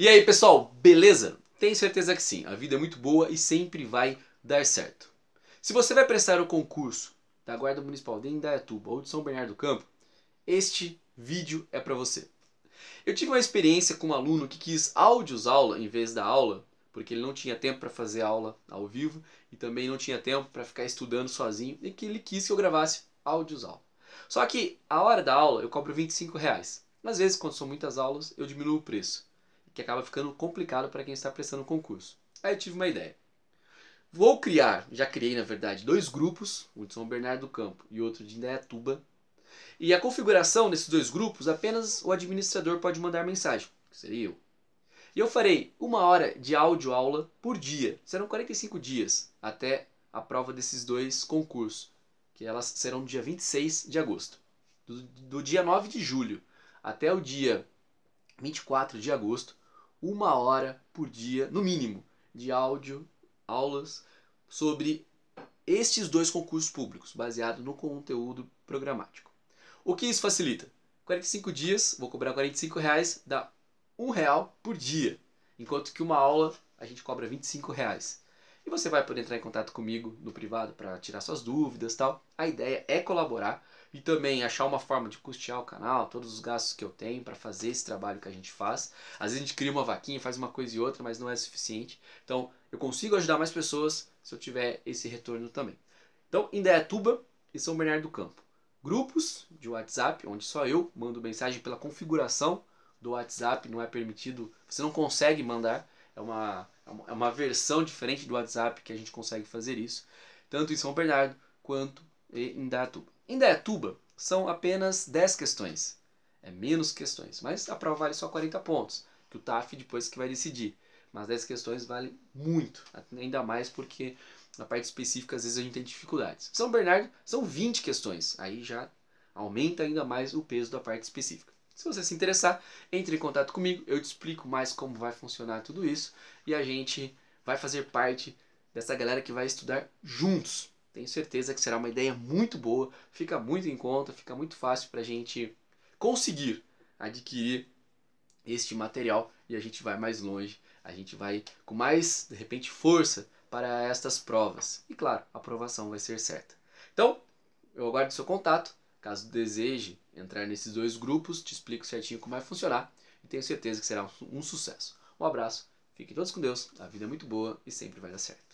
E aí, pessoal, beleza? Tenho certeza que sim. A vida é muito boa e sempre vai dar certo. Se você vai prestar o concurso da Guarda Municipal de Indaiatuba ou de São Bernardo do Campo, este vídeo é para você. Eu tive uma experiência com um aluno que quis áudios aula em vez da aula, porque ele não tinha tempo para fazer aula ao vivo e também não tinha tempo para ficar estudando sozinho e que ele quis que eu gravasse áudios aula. Só que a hora da aula eu cobro 25 reais. Às vezes, quando são muitas aulas, eu diminuo o preço que acaba ficando complicado para quem está prestando concurso. Aí eu tive uma ideia. Vou criar, já criei na verdade, dois grupos, um de São Bernardo do Campo e outro de Indaiatuba. E a configuração desses dois grupos, apenas o administrador pode mandar mensagem, que seria eu. E eu farei uma hora de áudio aula por dia. Serão 45 dias até a prova desses dois concursos, que elas serão dia 26 de agosto. Do, do dia 9 de julho até o dia 24 de agosto, uma hora por dia, no mínimo, de áudio, aulas sobre estes dois concursos públicos, baseado no conteúdo programático. O que isso facilita? 45 dias, vou cobrar 45 reais, dá um real por dia, enquanto que uma aula a gente cobra 25 reais. E você vai poder entrar em contato comigo no privado para tirar suas dúvidas tal. A ideia é colaborar e também achar uma forma de custear o canal, todos os gastos que eu tenho para fazer esse trabalho que a gente faz. Às vezes a gente cria uma vaquinha, faz uma coisa e outra, mas não é suficiente. Então eu consigo ajudar mais pessoas se eu tiver esse retorno também. Então, Indaiatuba e São Bernardo do Campo. Grupos de WhatsApp, onde só eu mando mensagem pela configuração do WhatsApp, não é permitido, você não consegue mandar. É uma é, é uma versão diferente do WhatsApp que a gente consegue fazer isso, tanto em São Bernardo quanto em Indaiatuba. Em Dayatuba são apenas 10 questões, é menos questões, mas a prova vale só 40 pontos, que o TAF depois que vai decidir. Mas 10 questões vale muito, ainda mais porque na parte específica às vezes a gente tem dificuldades. São Bernardo são 20 questões, aí já aumenta ainda mais o peso da parte específica. Se você se interessar, entre em contato comigo, eu te explico mais como vai funcionar tudo isso e a gente vai fazer parte dessa galera que vai estudar juntos. Tenho certeza que será uma ideia muito boa, fica muito em conta, fica muito fácil para a gente conseguir adquirir este material e a gente vai mais longe, a gente vai com mais, de repente, força para estas provas. E claro, a aprovação vai ser certa. Então, eu aguardo seu contato. Caso deseje entrar nesses dois grupos, te explico certinho como vai funcionar e tenho certeza que será um, um sucesso. Um abraço, fiquem todos com Deus, a vida é muito boa e sempre vai dar certo.